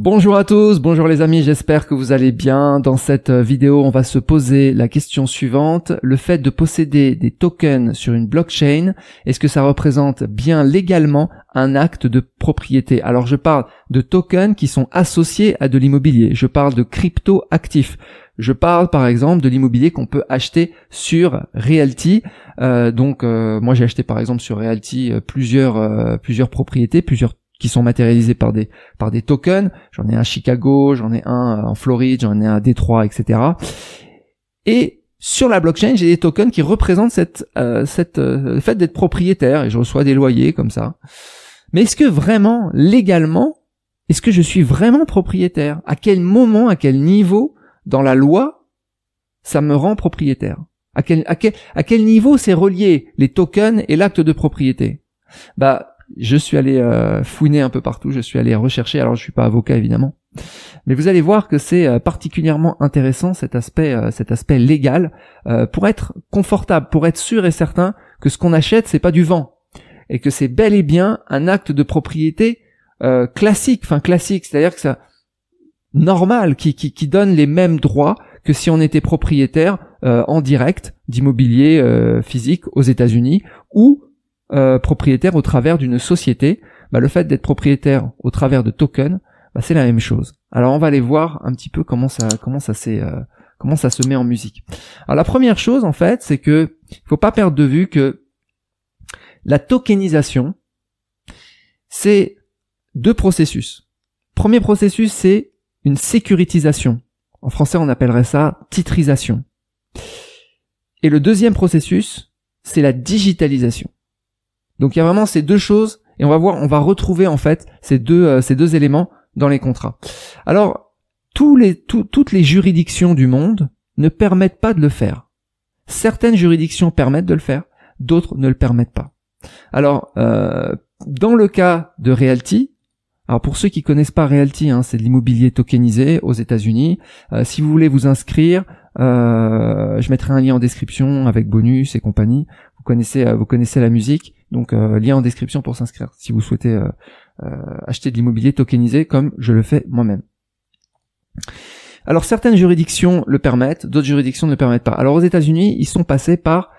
Bonjour à tous, bonjour les amis, j'espère que vous allez bien. Dans cette euh, vidéo, on va se poser la question suivante. Le fait de posséder des tokens sur une blockchain, est-ce que ça représente bien légalement un acte de propriété Alors je parle de tokens qui sont associés à de l'immobilier, je parle de crypto-actifs. Je parle par exemple de l'immobilier qu'on peut acheter sur Realty. Euh, donc euh, moi j'ai acheté par exemple sur Realty plusieurs, plusieurs propriétés, plusieurs qui sont matérialisés par des par des tokens. J'en ai un à Chicago, j'en ai un euh, en Floride, j'en ai un à Détroit, etc. Et sur la blockchain, j'ai des tokens qui représentent cette euh, cette euh, le fait d'être propriétaire et je reçois des loyers comme ça. Mais est-ce que vraiment légalement, est-ce que je suis vraiment propriétaire À quel moment, à quel niveau dans la loi ça me rend propriétaire à quel, à, quel, à quel niveau c'est relié les tokens et l'acte de propriété Bah je suis allé euh, fouiner un peu partout, je suis allé rechercher, alors je suis pas avocat évidemment, mais vous allez voir que c'est euh, particulièrement intéressant cet aspect, euh, cet aspect légal, pour être confortable, pour être sûr et certain que ce qu'on achète c'est pas du vent, et que c'est bel et bien un acte de propriété classique, enfin classique, c'est-à-dire que ça normal, qui, qui, donne les mêmes droits que si on était propriétaire en direct d'immobilier physique aux États-Unis ou euh, propriétaire au travers d'une société, bah, le fait d'être propriétaire au travers de tokens, bah, c'est la même chose. Alors on va aller voir un petit peu comment ça comment ça euh, comment ça se met en musique. Alors la première chose en fait, c'est que faut pas perdre de vue que la tokenisation, c'est deux processus. Premier processus, c'est une sécuritisation. En français, on appellerait ça titrisation. Et le deuxième processus, c'est la digitalisation. Donc il y a vraiment ces deux choses et on va voir, on va retrouver en fait ces deux, euh, ces deux éléments dans les contrats. Alors, tous les, toutes les juridictions du monde ne permettent pas de le faire. Certaines juridictions permettent de le faire, d'autres ne le permettent pas. Alors, euh, dans le cas de Realty, alors pour ceux qui connaissent pas Realty, hein, c'est de l'immobilier tokenisé aux États-Unis. Euh, si vous voulez vous inscrire, je mettrai un lien en description avec bonus et compagnie connaissez, euh, vous connaissez la musique. Donc euh, lien en description pour s'inscrire si vous souhaitez euh, acheter de l'immobilier tokenisé comme je le fais moi-même. Alors certaines juridictions le permettent, d'autres juridictions ne le permettent pas. Alors aux États-Unis, ils sont passés par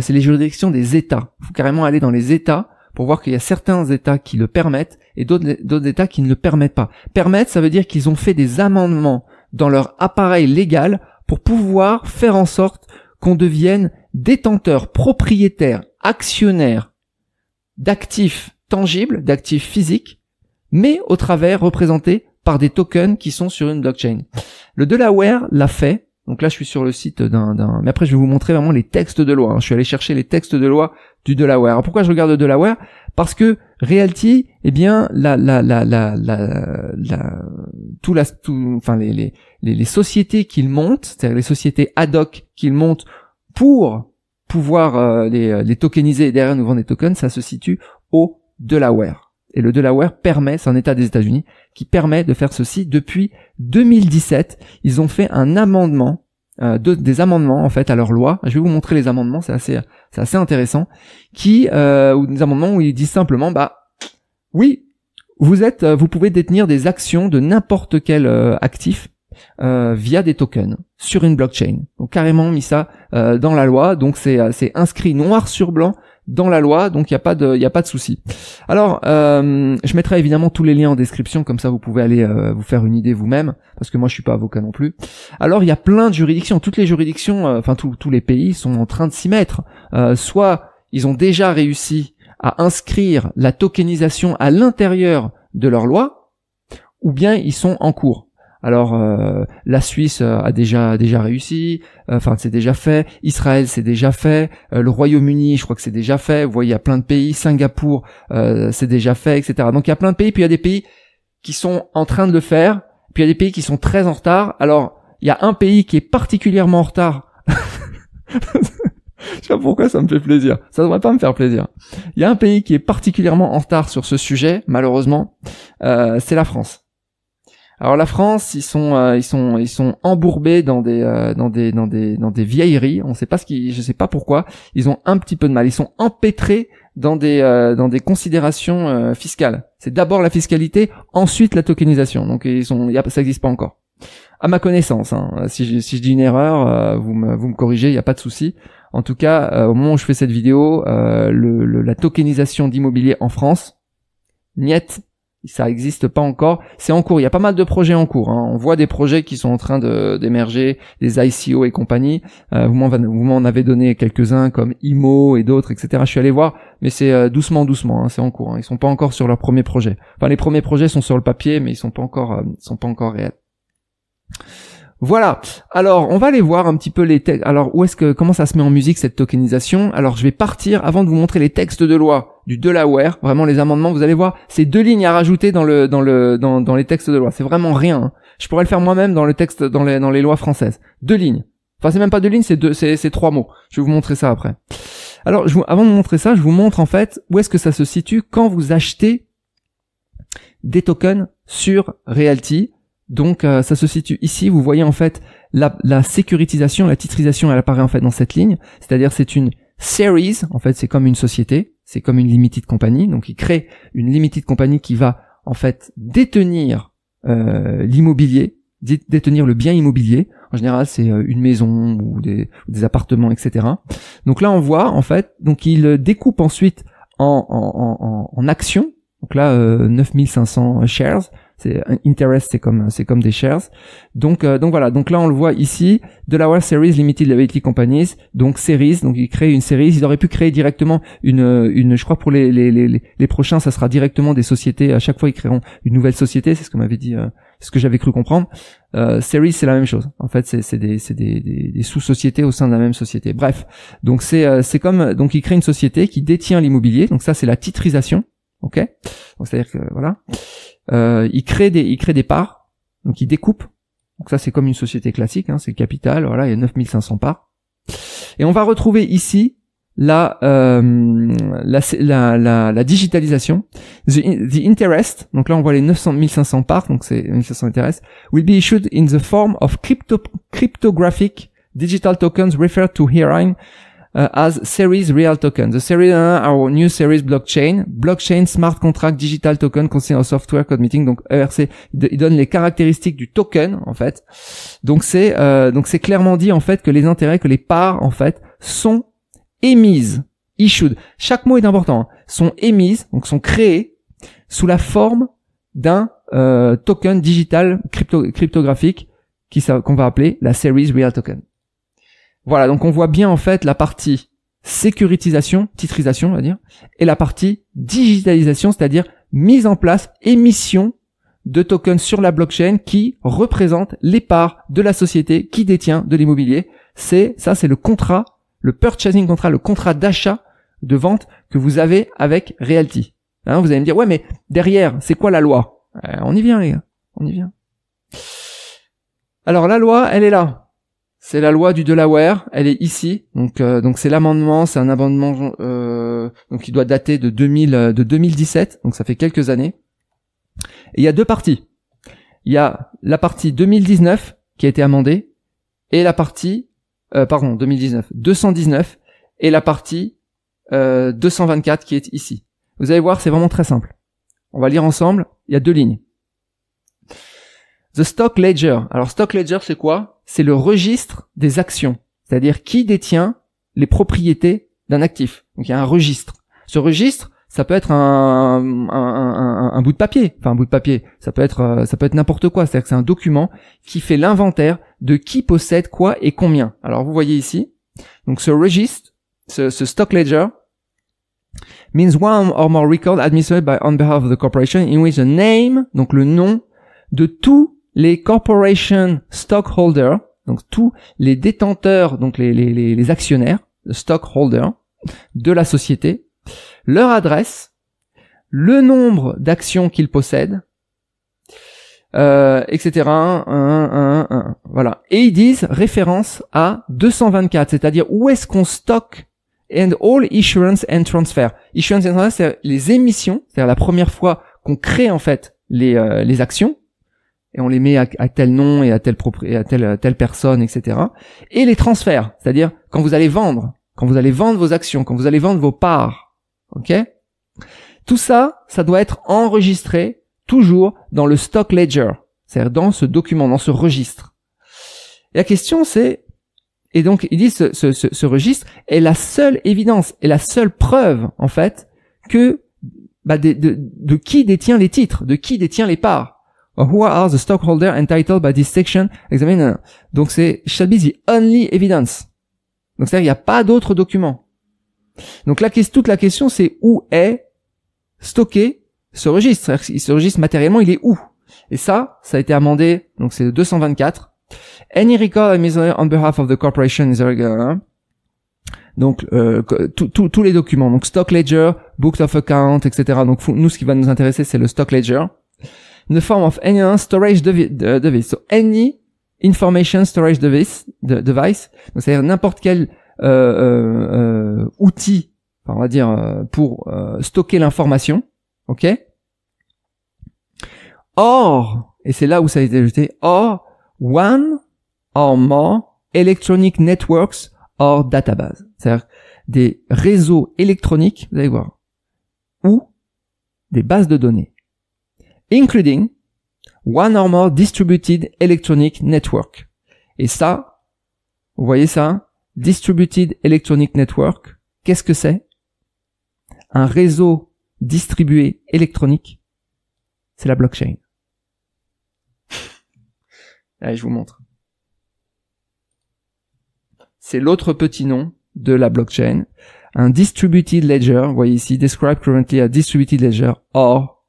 c'est les juridictions des États. Il faut carrément aller dans les États pour voir qu'il y a certains États qui le permettent et d'autres États qui ne le permettent pas. Permettre, ça veut dire qu'ils ont fait des amendements dans leur appareil légal pour pouvoir faire en sorte qu'on devienne détenteur, propriétaire, actionnaire d'actifs tangibles, d'actifs physiques, mais au travers représentés par des tokens qui sont sur une blockchain. Le Delaware l'a fait. Donc là, je suis sur le site d'un, Mais après, je vais vous montrer vraiment les textes de loi. Hein. Je suis allé chercher les textes de loi du Delaware. Alors pourquoi je regarde le Delaware Parce que Realty, eh bien, la, la, la, la, la, la tout la, tout, enfin les, les, les, les sociétés qu'ils montent, c'est-à-dire les sociétés ad hoc qu'ils montent pour pouvoir euh, euh, les, tokeniser et derrière nous vendre des tokens, ça se situe au Delaware. Et le Delaware permet, c'est un État des États-Unis, qui permet de faire ceci. Depuis 2017, ils ont fait un amendement, euh, des amendements en fait à leur loi. Je vais vous montrer les amendements, c'est assez, assez intéressant, qui euh, des amendements où ils disent simplement, bah oui, vous êtes, vous pouvez détenir des actions de n'importe quel actif euh, via des tokens sur une blockchain. Donc carrément mis ça euh, dans la loi, donc euh, c'est inscrit noir sur blanc dans la loi, donc il n'y a pas de, y a pas de souci. Alors, je mettrai évidemment tous les liens en description, comme ça vous pouvez aller vous faire une idée vous-même, parce que moi je suis pas avocat non plus. Alors il y a plein de juridictions, toutes les juridictions, enfin tous les pays sont en train de s'y mettre. soit ils ont déjà réussi à inscrire la tokenisation à l'intérieur de leur loi, ou bien ils sont en cours. Alors euh, la Suisse euh, a déjà déjà réussi, euh, enfin c'est déjà fait, Israël c'est déjà fait, le Royaume-Uni je crois que c'est déjà fait, vous voyez il y a plein de pays, Singapour c'est déjà fait, etc. Donc il y a plein de pays, puis il y a des pays qui sont en train de le faire, puis il y a des pays qui sont très en retard. Alors il y a un pays qui est particulièrement en retard. Je sais pas pourquoi ça me fait plaisir. Ça devrait pas me faire plaisir. Il y a un pays qui est particulièrement en retard sur ce sujet, malheureusement, c'est la France. Alors la France, ils sont euh, ils sont ils sont embourbés dans des euh, dans des dans des dans des vieilleries. On sait pas ce qui, je sais pas pourquoi. Ils ont un petit peu de mal. Ils sont empêtrés dans des euh, dans des considérations fiscales. C'est d'abord la fiscalité, ensuite la tokenisation. Donc ils sont, y a, ça n'existe pas encore. À ma connaissance, hein, si, je, si je dis une erreur, vous me vous me corrigez, il n'y a pas de souci. En tout cas, au moment où je fais cette vidéo, le, la tokenisation d'immobilier en France, niette, ça n'existe pas encore. C'est en cours. Il y a pas mal de projets en cours. Hein. On voit des projets qui sont en train d'émerger, des ICO et compagnie. Euh, vous m'en avez donné quelques-uns comme IMO et d'autres, etc. Je suis allé voir, mais c'est euh, doucement, doucement. Hein. C'est en cours. Hein. Ils sont pas encore sur leur premier projet. Enfin, les premiers projets sont sur le papier, mais ils sont pas encore, euh, sont pas encore réels. Voilà. Alors, on va aller voir un petit peu les textes. Alors, où est-ce que, comment ça se met en musique cette tokenisation Alors, je vais partir avant de vous montrer les textes de loi du Delaware. Vraiment, les amendements, vous allez voir, c'est deux lignes à rajouter dans le dans le dans, les textes de loi. C'est vraiment rien. Hein. Je pourrais le faire moi-même dans le texte dans les dans les lois françaises. Deux lignes. Enfin, c'est même pas deux lignes, c'est deux, c'est trois mots. Je vais vous montrer ça après. Alors, je avant de montrer ça, je vous montre en fait où est-ce que ça se situe quand vous achetez des tokens sur Realty. Donc, euh, ça se situe ici. Vous voyez en fait la, la sécurisation, la titrisation, elle apparaît en fait dans cette ligne. C'est-à-dire, c'est une series. En fait, c'est comme une société c'est comme une limited company, donc il crée une limited company qui va en fait détenir euh, l'immobilier, détenir le bien immobilier. En général, c'est euh, une maison ou des, appartements, etc. Donc là, on voit en fait, donc il euh, découpe ensuite en, actions. Donc là, 9500 shares, c'est euh, interest c'est comme c'est comme des shares donc euh, donc voilà donc là on le voit ici Delaware Series Limited Liability Companies donc series donc il crée une série il aurait pu créer directement une une je crois pour les les, les, les prochains ça sera directement des sociétés à chaque fois ils créeront une nouvelle société c'est ce que m'avait dit euh, ce que j'avais cru comprendre euh, series c'est la même chose en fait c'est des c'est des, des, des sous-sociétés au sein de la même société bref donc c'est c'est comme donc il crée une société qui détient l'immobilier donc ça c'est la titrisation ok donc c'est à dire que voilà euh, il crée des, il crée des parts, donc il découpe. Donc ça, c'est comme une société classique, hein, c'est capital. Voilà, il y a 9500 parts. Et on va retrouver ici la, euh, la, la, la, digitalisation. The, interest, donc là on voit les 900 parts, donc c'est 1500 interest, will be issued in the form of crypto, cryptographic digital tokens referred to herein euh, as series real token. The series our new series blockchain, blockchain smart contract digital token consisting software code meeting. Donc ERC, il donne les caractéristiques du token en fait. Donc c'est euh, donc c'est clairement dit en fait que les intérêts, que les parts en fait sont émises, issued. Chaque mot est important. Hein. sont émises, donc sont créées sous la forme d'un euh, token digital crypto cryptographique qui qu'on va appeler la series real token. Voilà, donc on voit bien en fait la partie sécurisation, titrisation, on va dire, et la partie digitalisation, c'est-à-dire mise en place, émission de tokens sur la blockchain qui représente les parts de la société qui détient de l'immobilier. C'est ça, c'est le contrat, le purchasing contract, le contrat d'achat de vente que vous avez avec Realty. Hein, vous allez me dire, ouais, mais derrière, c'est quoi la loi euh, On y vient, les gars, on y vient. Alors la loi, elle est là. C'est la loi du Delaware, elle est ici. Donc euh, donc c'est l'amendement, c'est un amendement euh, donc qui doit dater de 2000 euh, de 2017, donc ça fait quelques années. Et il y a deux parties. Il y a la partie 2019 qui a été amendée et la partie pardon, 2019, 219 et la partie 224 qui est ici. Vous allez voir, c'est vraiment très simple. On va lire ensemble, il y a deux lignes. The stock ledger. Alors stock ledger c'est quoi c'est le registre des actions, c'est-à-dire qui détient les propriétés d'un actif. Donc il y a un registre. Ce registre, ça peut être un, bout de papier, enfin un bout de papier, ça peut être euh, ça peut être n'importe quoi, c'est-à-dire que c'est un document qui fait l'inventaire de qui possède quoi et combien. Alors vous voyez ici, donc ce registre, ce, stock ledger means one or more records administered by on behalf of the corporation in which the name, donc le nom de tout, les corporation stockholders, donc tous les détenteurs, donc les, actionnaires, le stockholder de la société, leur adresse, le nombre d'actions qu'ils possèdent, euh, etc. voilà. Et ils disent référence à 224, c'est-à-dire où est-ce qu'on stocke and all issuance and transfer. Issuance and transfer, c'est les émissions, c'est-à-dire la première fois qu'on crée en fait les euh, actions et on les met à, tel nom et à telle, à telle, telle personne, etc. Et les transferts, c'est-à-dire quand vous allez vendre, quand vous allez vendre vos actions, quand vous allez vendre vos parts, ok Tout ça, ça doit être enregistré toujours dans le stock ledger, c'est-à-dire dans ce document, dans ce registre. Et la question c'est, et donc ils disent ce, ce, registre est la seule évidence, est la seule preuve en fait que bah, de qui détient les titres, de qui détient les parts who are the stockholder entitled by this section examiner. Donc c'est shall be the only evidence. Donc c'est-à-dire il n'y a pas d'autres documents. Donc la question, toute la question c'est où est stocké ce registre. Il ce registre matériellement, il est où Et ça, ça a été amendé, donc c'est le 224. Any record on behalf of the corporation is a hein. donc euh, tous les documents, donc stock ledger, books of account, etc. Donc nous, ce qui va nous intéresser, c'est le stock ledger the form of any storage device. So any information storage device, device. c'est-à-dire n'importe quel euh, euh, euh, outil, on va dire pour stocker l'information, ok. Or, et c'est là où ça a été ajouté, or one or more electronic networks or databases. C'est-à-dire des réseaux électroniques, vous allez voir, ou des bases de données including one or more distributed electronic network. Et ça, vous voyez ça? Distributed electronic network. Qu'est-ce que c'est? Un réseau distribué électronique. C'est la blockchain. Allez, je vous montre. C'est l'autre petit nom de la blockchain. Un distributed ledger, vous voyez ici, describe currently a distributed ledger or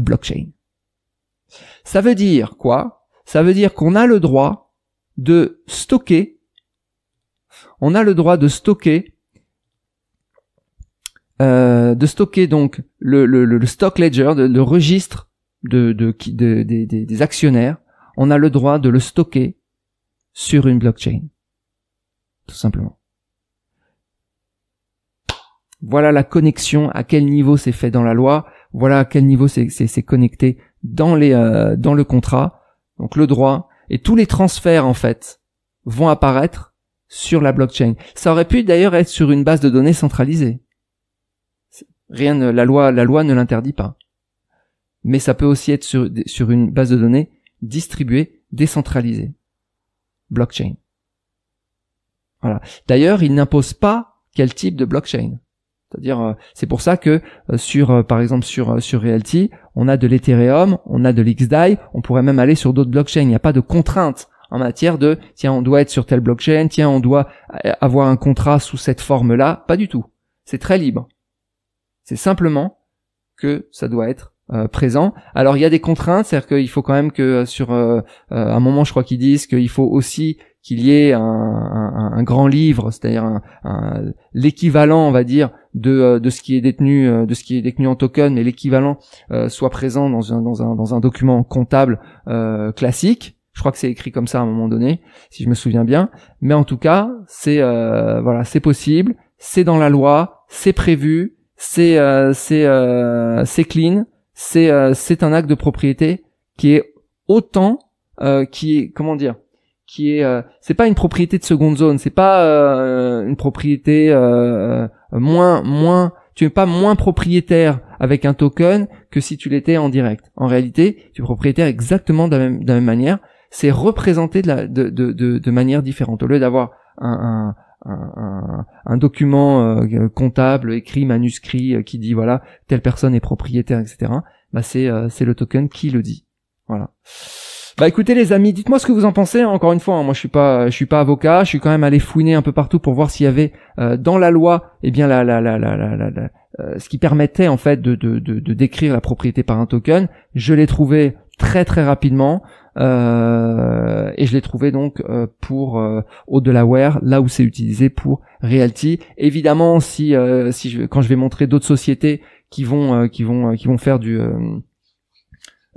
blockchain. Ça veut dire quoi Ça veut dire qu'on a le droit de stocker, on a le droit de stocker, euh, de stocker donc le, stock ledger, le, registre de, de, de, des actionnaires, on a le droit de le stocker sur une blockchain. Tout simplement. Voilà la connexion, à quel niveau c'est fait dans la loi voilà à quel niveau c'est connecté dans, les, euh, dans le contrat, donc le droit, et tous les transferts en fait vont apparaître sur la blockchain. Ça aurait pu d'ailleurs être sur une base de données centralisée. Rien, la loi, la loi ne l'interdit pas. Mais ça peut aussi être sur, sur une base de données distribuée, décentralisée. Blockchain. Voilà. D'ailleurs, il n'impose pas quel type de blockchain. C'est-à-dire, euh, c'est pour ça que euh, sur, euh, par exemple, sur sur Realty, on a de l'Ethereum, on a de l'XDAI, on pourrait même aller sur d'autres blockchains. Il n'y a pas de contraintes en matière de tiens, on doit être sur telle blockchain, tiens, on doit avoir un contrat sous cette forme-là. Pas du tout. C'est très libre. C'est simplement que ça doit être présent. Alors il y a des contraintes, c'est-à-dire qu'il faut quand même que sur un moment, je crois qu'ils disent qu'il faut aussi qu'il y ait un, grand livre, c'est-à-dire l'équivalent, on va dire, de, euh, ce qui est détenu, euh, de ce qui est détenu en token, mais l'équivalent euh, soit présent dans un, dans un, document comptable classique. Je crois que c'est écrit comme ça à un moment donné, si je me souviens bien. Mais en tout cas, c'est voilà, c'est possible, c'est dans la loi, c'est prévu, c'est clean, c'est c'est un acte de propriété qui est autant qui est comment dire qui est euh, c'est pas une propriété de seconde zone, c'est pas euh, une propriété euh, moins moins tu n'es pas moins propriétaire avec un token que si tu l'étais en direct. En réalité, tu es propriétaire exactement de la même, manière. C'est représenté de, la, de, de, de, manière différente. Au lieu d'avoir un, un, un, document comptable, écrit, manuscrit, qui dit voilà, telle personne est propriétaire, etc., bah c'est le token qui le dit. Voilà. Bah écoutez les amis, dites-moi ce que vous en pensez. Hein, encore une fois, hein. moi je suis pas, je suis pas avocat, je suis quand même allé fouiner un peu partout pour voir s'il y avait euh, dans la loi, eh bien la, la, la, la, la, euh, ce qui permettait en fait de, de, de, décrire la propriété par un token. Je l'ai trouvé très très rapidement euh, et je l'ai trouvé donc pour au Delaware, là où c'est utilisé pour Realty. Évidemment, si si je, quand je vais montrer d'autres sociétés qui vont qui vont qui vont faire du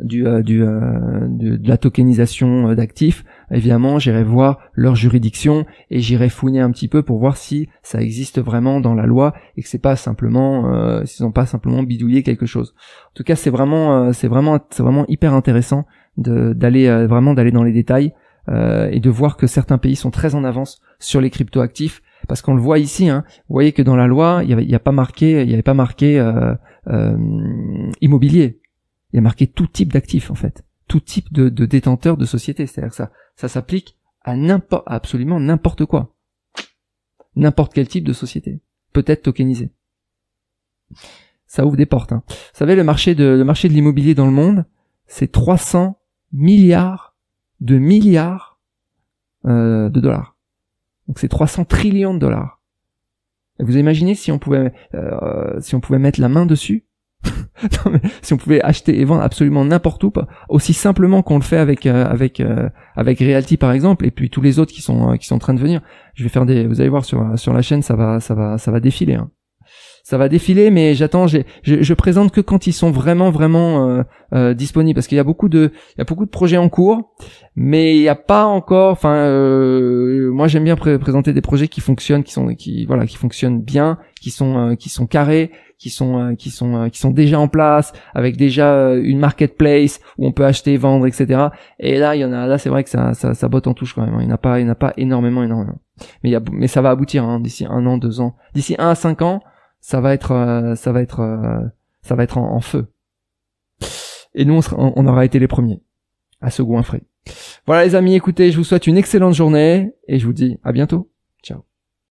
du, euh, du, euh, de la tokenisation euh, d'actifs, évidemment, j'irai voir leur juridiction et j'irai fouiner un petit peu pour voir si ça existe vraiment dans la loi et que c'est pas simplement, euh, s'ils ont pas simplement bidouillé quelque chose. En tout cas, c'est vraiment, c'est vraiment, c'est vraiment hyper intéressant d'aller vraiment d'aller dans les détails et de voir que certains pays sont très en avance sur les cryptoactifs parce qu'on le voit ici. Hein, vous voyez que dans la loi, il y a pas marqué, il n'y avait pas marqué immobilier il y a marqué tout type d'actifs en fait, tout type de, de détenteur de société. C'est-à-dire que ça, ça s'applique à n'importe, absolument n'importe quoi, n'importe quel type de société, peut-être tokenisé. Ça ouvre des portes. Hein. Vous savez, le marché de le marché de l'immobilier dans le monde, c'est 300 milliards de milliards euh, de dollars. Donc c'est 300 trillions de dollars. vous imaginez si on pouvait euh, si on pouvait mettre la main dessus, si on pouvait acheter et vendre absolument n'importe où, aussi simplement qu'on le fait avec euh, avec euh, avec Realty par exemple, et puis tous les autres qui sont euh, qui sont en train de venir. Je vais faire des, vous allez voir sur sur la chaîne, ça va ça va ça va défiler. Hein ça va défiler, mais j'attends. Je, je présente que quand ils sont vraiment vraiment euh, euh, disponibles, parce qu'il y a beaucoup de il y a beaucoup de projets en cours, mais il n'y a pas encore. Enfin, euh, moi j'aime bien présenter des projets qui fonctionnent, qui sont qui voilà qui fonctionnent bien, qui sont euh, qui sont carrés, qui sont euh, qui sont qui sont déjà en place avec déjà une marketplace où on peut acheter vendre etc et là il y en a là c'est vrai que ça, ça, ça botte en touche quand même hein. il n'y en a pas il n'y a pas énormément énormément mais il y a, mais ça va aboutir hein, d'ici un an deux ans d'ici un à cinq ans ça va être, euh, ça va être, euh, ça va être en, feu. Et nous, on, on, aura été les premiers à se goinfrer. Voilà les amis, écoutez, je vous souhaite une excellente journée et je vous dis à bientôt.